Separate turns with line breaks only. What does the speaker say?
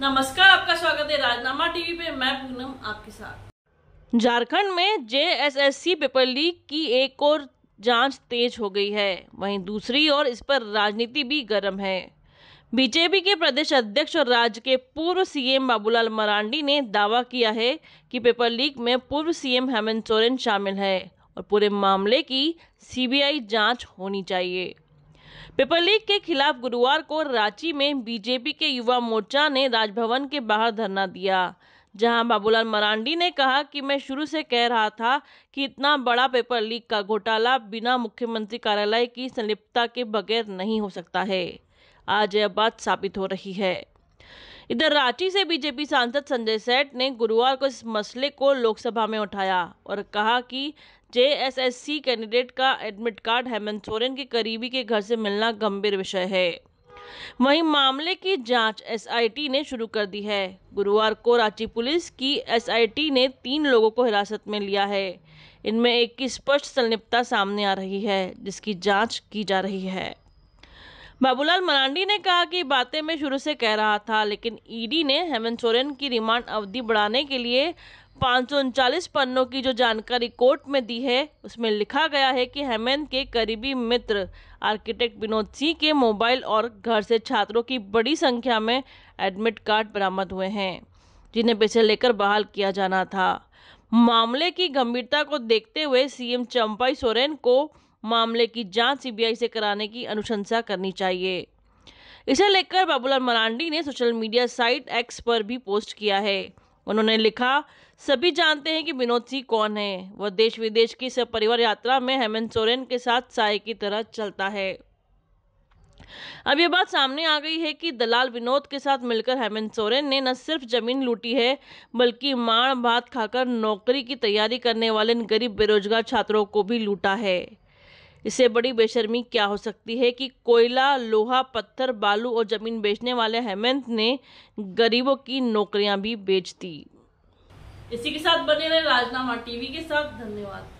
नमस्कार आपका स्वागत है राजनामा टीवी पे मैं पूनम आपके साथ झारखंड में जेएसएससी पेपर लीक की एक और जांच तेज हो गई है वहीं दूसरी ओर इस पर राजनीति भी गर्म है बीजेपी के प्रदेश अध्यक्ष और राज्य के पूर्व सीएम बाबूलाल मरांडी ने दावा किया है कि पेपर लीक में पूर्व सीएम हेमंत सोरेन शामिल है और पूरे मामले की सीबीआई जांच होनी चाहिए पेपर लीक के खिलाफ गुरुवार को रांची में बीजेपी के युवा मोर्चा ने राजभवन के बाहर धरना दिया जहां बाबूलाल मरांडी ने कहा कि मैं शुरू से कह रहा था कि इतना बड़ा पेपर लीक का घोटाला बिना मुख्यमंत्री कार्यालय की संलिप्तता के बगैर नहीं हो सकता है आज यह बात साबित हो रही है इधर रांची से बीजेपी सांसद संजय सेठ ने गुरुवार को इस मसले को लोकसभा में उठाया और कहा कि जेएसएससी कैंडिडेट का एडमिट कार्ड हेमंत सोरेन के करीबी के घर से मिलना गंभीर विषय है वहीं मामले की जांच एसआईटी ने शुरू कर दी है गुरुवार को रांची पुलिस की एसआईटी ने तीन लोगों को हिरासत में लिया है इनमें एक की स्पष्ट संलिप्तता सामने आ रही है जिसकी जांच की जा रही है बाबूलाल मरांडी ने कहा कि बातें मैं शुरू से कह रहा था लेकिन ईडी ने हेमंत सोरेन की रिमांड अवधि बढ़ाने के लिए पाँच पन्नों की जो जानकारी कोर्ट में दी है उसमें लिखा गया है कि हेमंत के करीबी मित्र आर्किटेक्ट विनोद सिंह के मोबाइल और घर से छात्रों की बड़ी संख्या में एडमिट कार्ड बरामद हुए हैं जिन्हें पैसे लेकर बहाल किया जाना था मामले की गंभीरता को देखते हुए सीएम चंपाई सोरेन को मामले की जांच सीबीआई से कराने की अनुशंसा करनी चाहिए इसे लेकर बाबूलाल मरांडी ने सोशल मीडिया साइट एक्स पर भी पोस्ट किया है उन्होंने लिखा सभी जानते हैं कि विनोद सिंह कौन है वह देश विदेश की सपरिवार यात्रा में हेमंत सोरेन के साथ साय की तरह चलता है अब ये बात सामने आ गई है कि दलाल विनोद के साथ मिलकर हेमंत सोरेन ने न सिर्फ जमीन लूटी है बल्कि माण भात खाकर नौकरी की तैयारी करने वाले इन गरीब बेरोजगार छात्रों को भी लूटा है इससे बड़ी बेशर्मी क्या हो सकती है कि कोयला लोहा पत्थर बालू और ज़मीन बेचने वाले हेमंत ने गरीबों की नौकरियां भी बेच दी इसी के साथ बने रहे राजनामा टीवी के साथ धन्यवाद